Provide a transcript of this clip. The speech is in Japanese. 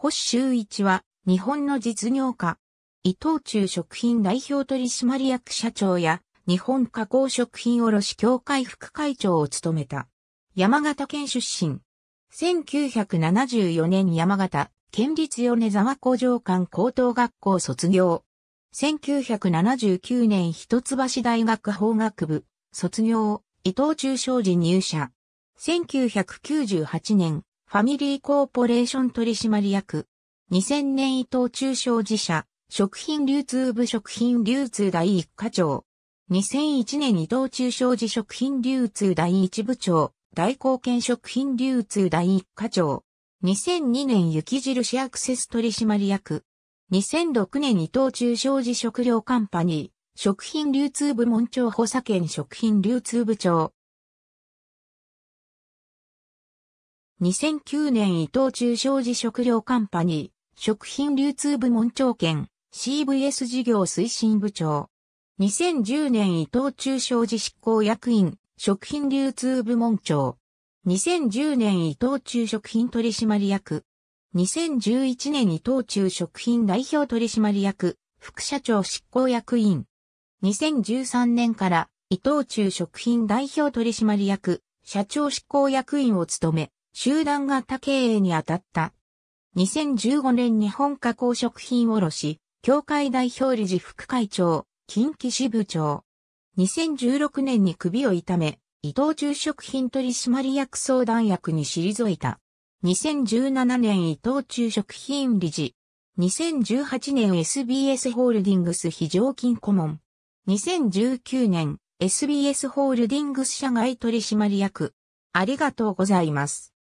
星周一は、日本の実業家、伊藤忠食品代表取締役社長や、日本加工食品卸協会副会長を務めた。山形県出身。1974年山形県立米沢工場館高等学校卒業。1979年一橋大学法学部卒業、伊藤忠商事入社。1998年ファミリーコーポレーション取締役。2000年伊藤忠商事社、食品流通部食品流通第一課長。2001年伊藤忠商事食品流通第一部長、大貢献食品流通第一課長。2002年雪印アクセス取締役。2006年伊藤忠商事食料カンパニー、食品流通部門長補佐兼食品流通部長。2009年伊藤忠商事食料カンパニー、食品流通部門長兼、CVS 事業推進部長。2010年伊藤忠商事執行役員、食品流通部門長。2010年伊藤忠食品取締役。2011年伊藤忠食品代表取締役、副社長執行役員。2013年から伊藤忠食品代表取締役、社長執行役員を務め、集団型経営に当たった。2015年日本加工食品卸、協会代表理事副会長、近畿支部長。2016年に首を痛め、伊藤中食品取締役相談役に退いた。2017年伊藤中食品理事。2018年 SBS ホールディングス非常勤顧問。2019年 SBS ホールディングス社外取締役。ありがとうございます。